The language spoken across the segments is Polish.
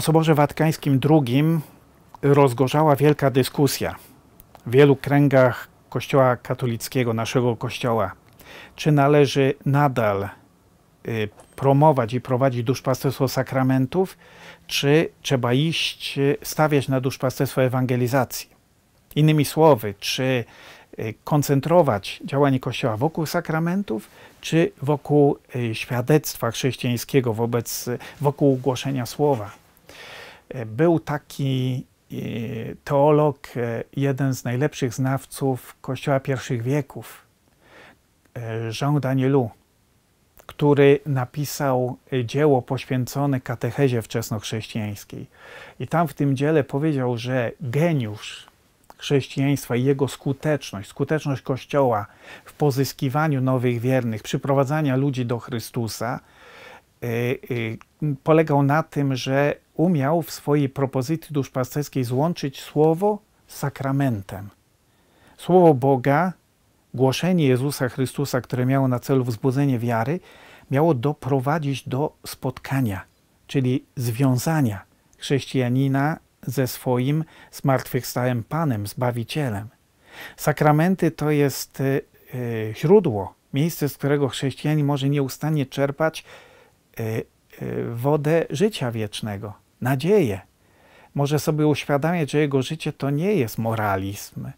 Po Soborze Watykańskim II rozgorzała wielka dyskusja w wielu kręgach Kościoła katolickiego, naszego Kościoła, czy należy nadal y, promować i prowadzić duszpasterstwo sakramentów, czy trzeba iść, y, stawiać na duszpasterstwo ewangelizacji. Innymi słowy, czy y, koncentrować działanie Kościoła wokół sakramentów, czy wokół świadectwa chrześcijańskiego, wobec, wokół głoszenia słowa. E, był taki e, teolog, e, jeden z najlepszych znawców Kościoła pierwszych wieków, Jean Danielu, który napisał dzieło poświęcone katechezie wczesnochrześcijańskiej. I tam w tym dziele powiedział, że geniusz chrześcijaństwa i jego skuteczność, skuteczność Kościoła w pozyskiwaniu nowych wiernych, przyprowadzania ludzi do Chrystusa – Y, y, polegał na tym, że umiał w swojej propozycji duszpasterskiej złączyć słowo z sakramentem. Słowo Boga, głoszenie Jezusa Chrystusa, które miało na celu wzbudzenie wiary, miało doprowadzić do spotkania, czyli związania chrześcijanina ze swoim zmartwychwstałym Panem, Zbawicielem. Sakramenty to jest y, źródło, miejsce, z którego chrześcijanin może nieustannie czerpać E, e, wodę życia wiecznego, nadzieję. Może sobie uświadamiać, że jego życie to nie jest moralizm,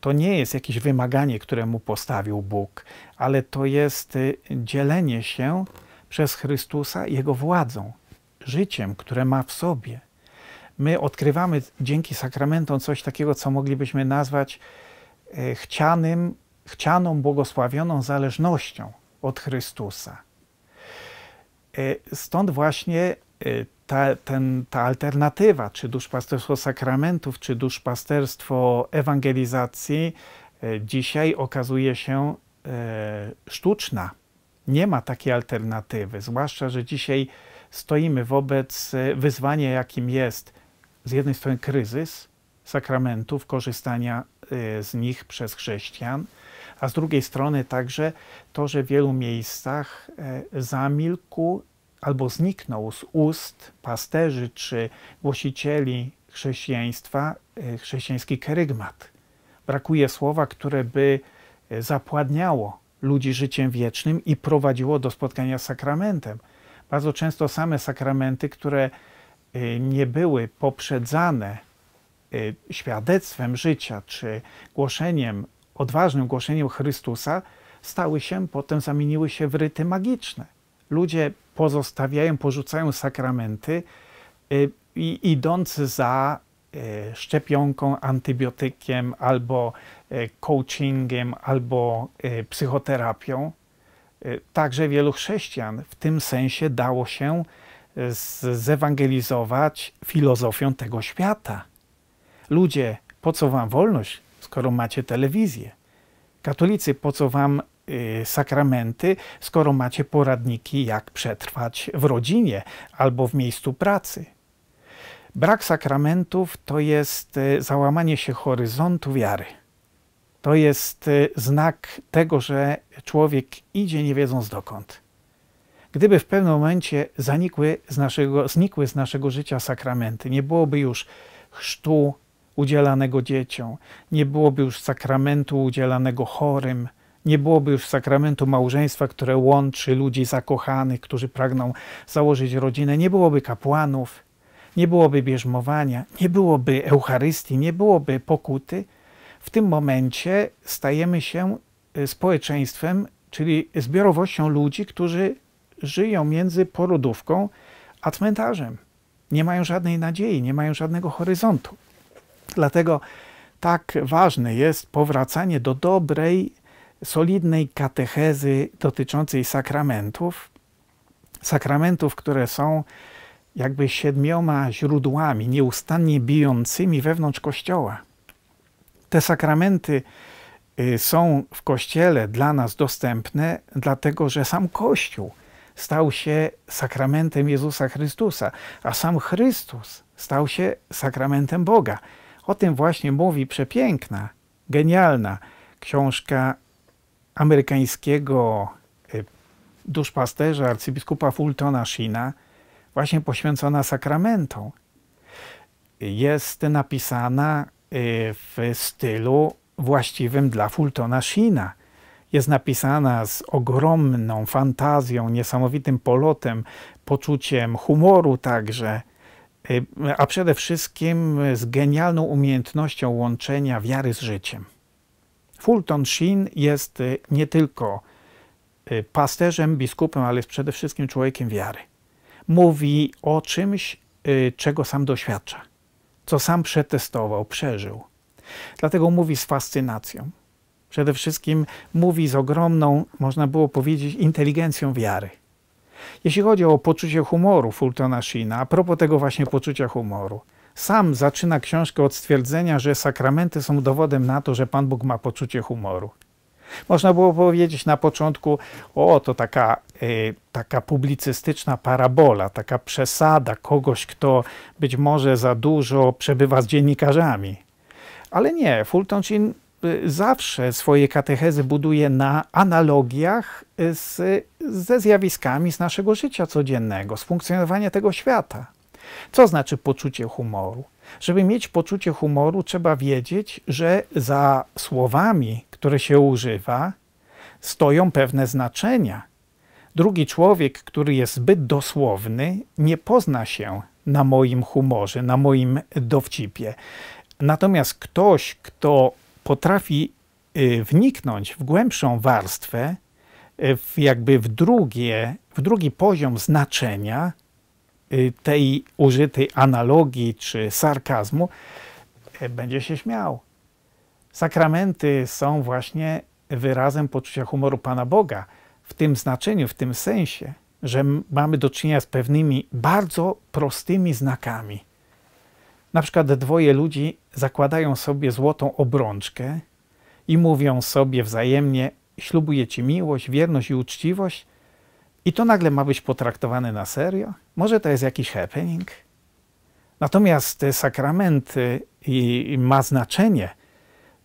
to nie jest jakieś wymaganie, które mu postawił Bóg, ale to jest e, dzielenie się przez Chrystusa Jego władzą, życiem, które ma w sobie. My odkrywamy dzięki sakramentom coś takiego, co moglibyśmy nazwać chcianym, chcianą, błogosławioną zależnością od Chrystusa. E, stąd właśnie e, ta, ten, ta alternatywa, czy duszpasterstwo sakramentów, czy duszpasterstwo ewangelizacji, e, dzisiaj okazuje się sztuczna. Nie ma takiej alternatywy, zwłaszcza, że dzisiaj stoimy wobec wyzwania, jakim jest z jednej strony kryzys sakramentów, korzystania z nich przez chrześcijan, a z drugiej strony także to, że w wielu miejscach e, zamilkł albo zniknął z ust pasterzy czy głosicieli chrześcijaństwa e, chrześcijański kerygmat. Brakuje słowa, które by e, zapładniało ludzi życiem wiecznym i prowadziło do spotkania z sakramentem. Bardzo często same sakramenty, które nie były poprzedzane świadectwem życia czy głoszeniem odważnym głoszeniem Chrystusa stały się, potem zamieniły się w ryty magiczne. Ludzie pozostawiają, porzucają sakramenty y, i idąc za y, szczepionką, antybiotykiem albo y, coachingiem, albo psychoterapią. Także wielu chrześcijan w tym sensie dało się zewangelizować filozofią tego świata. Ludzie, po co wam wolność? skoro macie telewizję? Katolicy, po co wam y, sakramenty, skoro macie poradniki, jak przetrwać w rodzinie albo w miejscu pracy? Brak sakramentów to jest y, załamanie się horyzontu wiary. To jest y, znak tego, że człowiek idzie nie wiedząc dokąd. Gdyby w pewnym momencie zanikły z naszego, znikły z naszego życia sakramenty, nie byłoby już chrztu, udzielanego dzieciom, nie byłoby już sakramentu udzielanego chorym, nie byłoby już sakramentu małżeństwa, które łączy ludzi zakochanych, którzy pragną założyć rodzinę, nie byłoby kapłanów, nie byłoby bierzmowania, nie byłoby Eucharystii, nie byłoby pokuty. W tym momencie stajemy się y, społeczeństwem, czyli zbiorowością ludzi, którzy żyją między porodówką a cmentarzem. Nie mają żadnej nadziei, nie mają żadnego horyzontu. Dlatego tak ważne jest powracanie do dobrej, solidnej katechezy dotyczącej sakramentów, sakramentów, które są jakby siedmioma źródłami nieustannie bijącymi wewnątrz Kościoła. Te sakramenty y, są w Kościele dla nas dostępne, dlatego że sam Kościół stał się sakramentem Jezusa Chrystusa, a sam Chrystus stał się sakramentem Boga. O tym właśnie mówi przepiękna, genialna książka amerykańskiego y, duszpasterza arcybiskupa Fultona Sheena, właśnie poświęcona sakramentom. Jest napisana y, w stylu właściwym dla Fultona Sheena. Jest napisana z ogromną fantazją, niesamowitym polotem, poczuciem humoru także a przede wszystkim z genialną umiejętnością łączenia wiary z życiem. Fulton Sheen jest y, nie tylko y, pasterzem, biskupem, ale jest przede wszystkim człowiekiem wiary. Mówi o czymś, y, czego sam doświadcza, co sam przetestował, przeżył. Dlatego mówi z fascynacją. Przede wszystkim mówi z ogromną, można było powiedzieć, inteligencją wiary. Jeśli chodzi o poczucie humoru Fultona Sheena, a propos tego właśnie poczucia humoru, sam zaczyna książkę od stwierdzenia, że sakramenty są dowodem na to, że Pan Bóg ma poczucie humoru. Można było powiedzieć na początku, o to taka, y, taka publicystyczna parabola, taka przesada kogoś, kto być może za dużo przebywa z dziennikarzami. Ale nie, Fulton Sheen zawsze swoje katechezy buduje na analogiach y, z, ze zjawiskami z naszego życia codziennego, z funkcjonowania tego świata. Co znaczy poczucie humoru? Żeby mieć poczucie humoru, trzeba wiedzieć, że za słowami, które się używa, stoją pewne znaczenia. Drugi człowiek, który jest zbyt dosłowny, nie pozna się na moim humorze, na moim dowcipie. Natomiast ktoś, kto potrafi y, wniknąć w głębszą warstwę, y, w jakby w, drugie, w drugi poziom znaczenia y, tej użytej analogii czy sarkazmu, będzie się śmiał. Sakramenty są właśnie wyrazem poczucia humoru Pana Boga w tym znaczeniu, w tym sensie, że mamy do czynienia z pewnymi bardzo prostymi znakami, na przykład dwoje ludzi zakładają sobie złotą obrączkę i mówią sobie wzajemnie: ślubuję ci miłość, wierność i uczciwość, i to nagle ma być potraktowane na serio? Może to jest jakiś happening? Natomiast sakrament ma znaczenie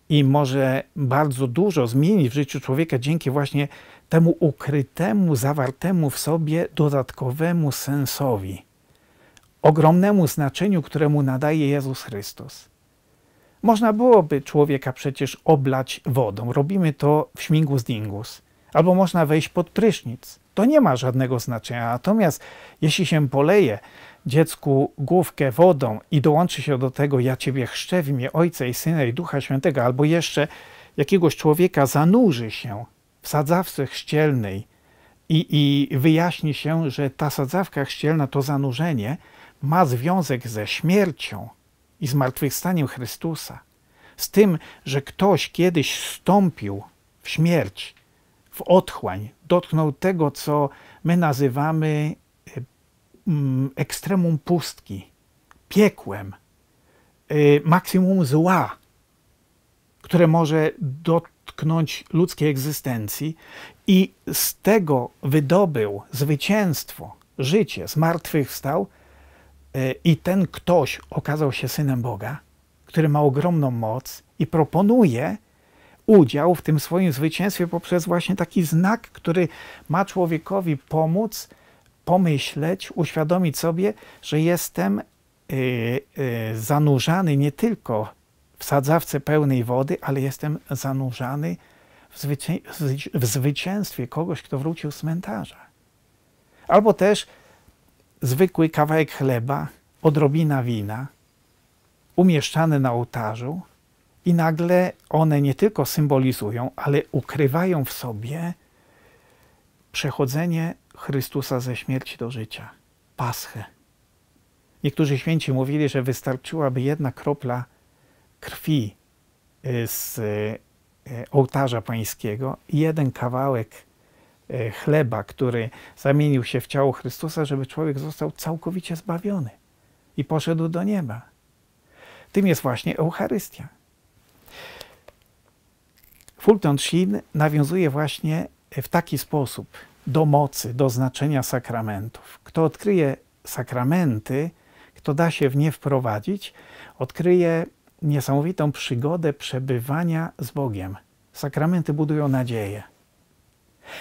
i może bardzo dużo zmienić w życiu człowieka dzięki właśnie temu ukrytemu, zawartemu w sobie dodatkowemu sensowi ogromnemu znaczeniu, któremu nadaje Jezus Chrystus. Można byłoby człowieka przecież oblać wodą. Robimy to w śmigus dingus. Albo można wejść pod prysznic. To nie ma żadnego znaczenia. Natomiast jeśli się poleje dziecku główkę wodą i dołączy się do tego ja Ciebie chrzczę w imię Ojca i Syna i Ducha Świętego, albo jeszcze jakiegoś człowieka zanurzy się w sadzawce chrzcielnej i, i wyjaśni się, że ta sadzawka chrzcielna to zanurzenie – ma związek ze śmiercią i zmartwychwstaniem Chrystusa, z tym, że ktoś kiedyś wstąpił w śmierć, w otchłań, dotknął tego, co my nazywamy mm, ekstremum pustki, piekłem, y, maksimum zła, które może dotknąć ludzkiej egzystencji, i z tego wydobył zwycięstwo, życie, zmartwychwstał, E, I ten ktoś okazał się synem Boga, który ma ogromną moc i proponuje udział w tym swoim zwycięstwie poprzez właśnie taki znak, który ma człowiekowi pomóc pomyśleć, uświadomić sobie, że jestem e, e, zanurzany nie tylko w sadzawce pełnej wody, ale jestem zanurzany w, w zwycięstwie kogoś, kto wrócił z cmentarza. Albo też zwykły kawałek chleba, odrobina wina, umieszczane na ołtarzu, i nagle one nie tylko symbolizują, ale ukrywają w sobie przechodzenie Chrystusa ze śmierci do życia, paschę. Niektórzy święci mówili, że wystarczyłaby jedna kropla krwi y, z y, ołtarza pańskiego, jeden kawałek E, chleba, który zamienił się w ciało Chrystusa, żeby człowiek został całkowicie zbawiony i poszedł do nieba. Tym jest właśnie Eucharystia. Fulton Sheen nawiązuje właśnie w taki sposób do mocy, do znaczenia sakramentów. Kto odkryje sakramenty, kto da się w nie wprowadzić, odkryje niesamowitą przygodę przebywania z Bogiem. Sakramenty budują nadzieję.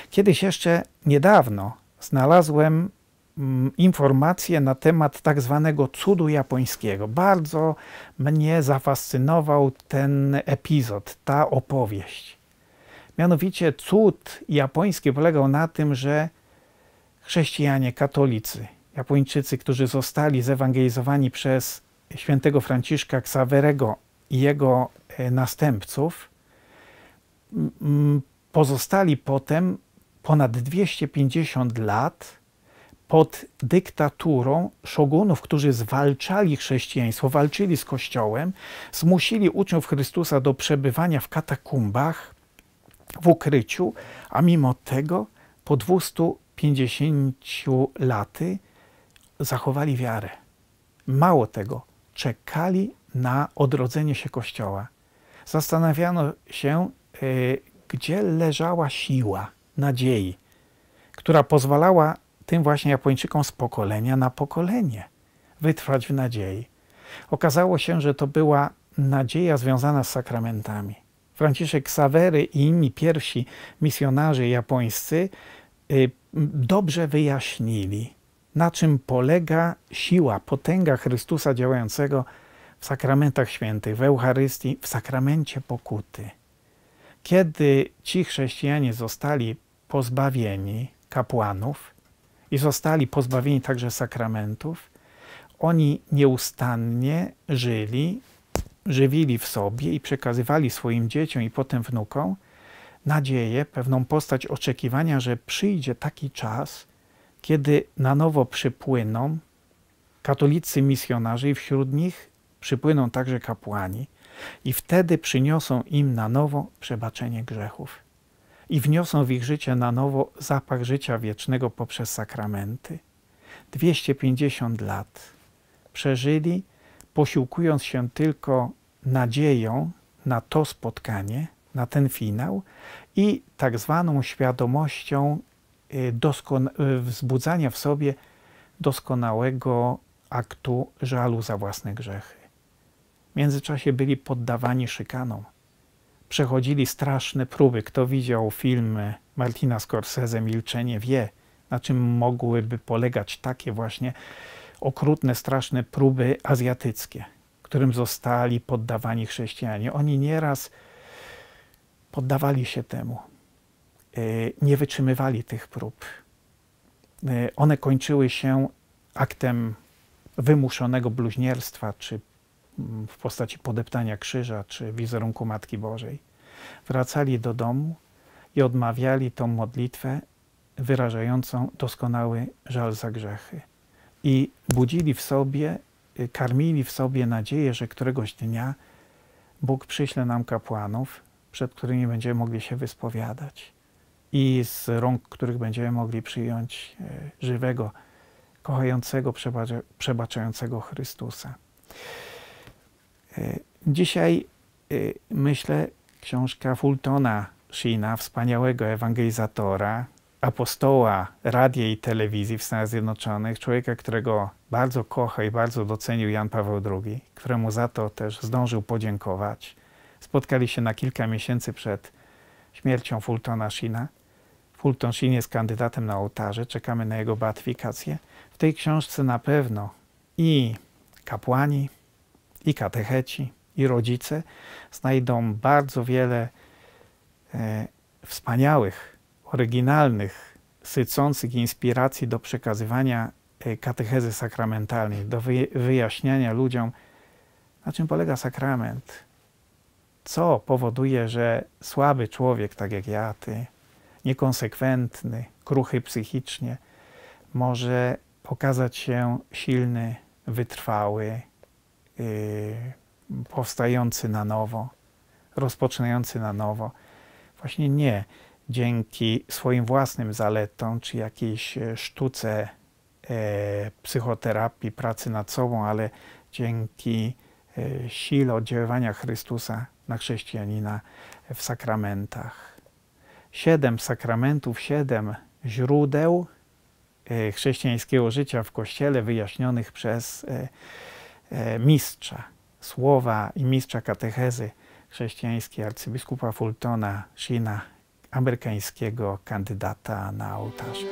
Kiedyś jeszcze niedawno znalazłem mm, informacje na temat tak zwanego cudu japońskiego. Bardzo mnie zafascynował ten epizod, ta opowieść. Mianowicie cud japoński polegał na tym, że chrześcijanie, katolicy, Japończycy, którzy zostali zewangelizowani przez świętego Franciszka Ksawerego i jego e, następców, pozostali potem ponad 250 lat pod dyktaturą szogunów, którzy zwalczali chrześcijaństwo, walczyli z Kościołem, zmusili uczniów Chrystusa do przebywania w katakumbach, w ukryciu, a mimo tego po 250 laty zachowali wiarę. Mało tego, czekali na odrodzenie się Kościoła. Zastanawiano się, y, gdzie leżała siła nadziei, która pozwalała tym właśnie Japończykom z pokolenia na pokolenie wytrwać w nadziei. Okazało się, że to była nadzieja związana z sakramentami. Franciszek Savery i inni pierwsi misjonarze japońscy y, dobrze wyjaśnili, na czym polega siła, potęga Chrystusa działającego w sakramentach świętych, w Eucharystii, w sakramencie pokuty. Kiedy ci chrześcijanie zostali pozbawieni kapłanów i zostali pozbawieni także sakramentów, oni nieustannie żyli, żywili w sobie i przekazywali swoim dzieciom i potem wnukom nadzieję, pewną postać oczekiwania, że przyjdzie taki czas, kiedy na nowo przypłyną katolicy misjonarze i wśród nich przypłyną także kapłani i wtedy przyniosą im na nowo przebaczenie grzechów i wniosą w ich życie na nowo zapach życia wiecznego poprzez sakramenty. 250 lat przeżyli, posiłkując się tylko nadzieją na to spotkanie, na ten finał i tak zwaną świadomością y, y, wzbudzania w sobie doskonałego aktu żalu za własne grzechy. W międzyczasie byli poddawani szykanom. Przechodzili straszne próby. Kto widział film Martina Scorsese Milczenie wie, na czym mogłyby polegać takie właśnie okrutne, straszne próby azjatyckie, którym zostali poddawani chrześcijanie. Oni nieraz poddawali się temu, e, nie wytrzymywali tych prób. E, one kończyły się aktem wymuszonego bluźnierstwa czy w postaci podeptania krzyża czy wizerunku Matki Bożej. Wracali do domu i odmawiali tą modlitwę wyrażającą doskonały żal za grzechy. I budzili w sobie, y, karmili w sobie nadzieję, że któregoś dnia Bóg przyśle nam kapłanów, przed którymi będziemy mogli się wyspowiadać i z rąk których będziemy mogli przyjąć y, żywego, kochającego, przebaczającego Chrystusa. E, dzisiaj e, myślę, książka Fultona Sheena, wspaniałego ewangelizatora, apostoła radia i telewizji w Stanach Zjednoczonych, człowieka, którego bardzo kocha i bardzo docenił Jan Paweł II, któremu za to też zdążył podziękować. Spotkali się na kilka miesięcy przed śmiercią Fultona Sheena. Fulton Sheen jest kandydatem na ołtarze, czekamy na jego beatyfikację. W tej książce na pewno i kapłani, i katecheci, i rodzice znajdą bardzo wiele e, wspaniałych, oryginalnych, sycących inspiracji do przekazywania e, katechezy sakramentalnej, do wyjaśniania ludziom, na czym polega sakrament, co powoduje, że słaby człowiek, tak jak ja, ty, niekonsekwentny, kruchy psychicznie, może okazać się silny, wytrwały, Y, powstający na nowo, rozpoczynający na nowo. Właśnie nie dzięki swoim własnym zaletom czy jakiejś e, sztuce e, psychoterapii, pracy nad sobą, ale dzięki e, sile oddziaływania Chrystusa na chrześcijanina w sakramentach. Siedem sakramentów, siedem źródeł chrześcijańskiego życia w Kościele wyjaśnionych przez E, mistrza słowa i mistrza katechezy chrześcijańskiej arcybiskupa Fultona Shina, amerykańskiego kandydata na ołtarze.